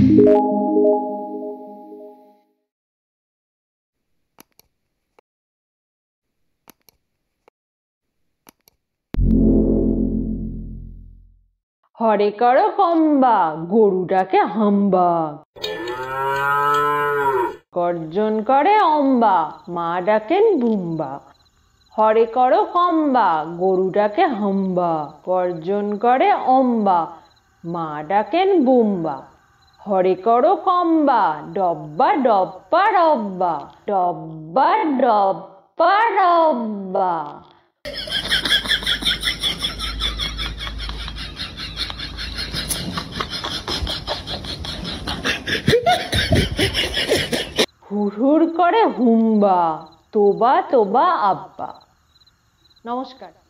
হরে কর হম্বা গরুটাকে হাম্বা গর্জন করে অম্বা মা ডাকেন বুম্বা হরে কর কম্বা গরুটাকে হাম্বা গর্জন করে অম্বা মা ডাকেন বুম্বা হরে করো কম্বা ডব্বা ডব্বা রব্বা ডব্বা ডব্বা রব্বা হুড় করে হুম্বা তোবা তোবা আব্বা নমস্কার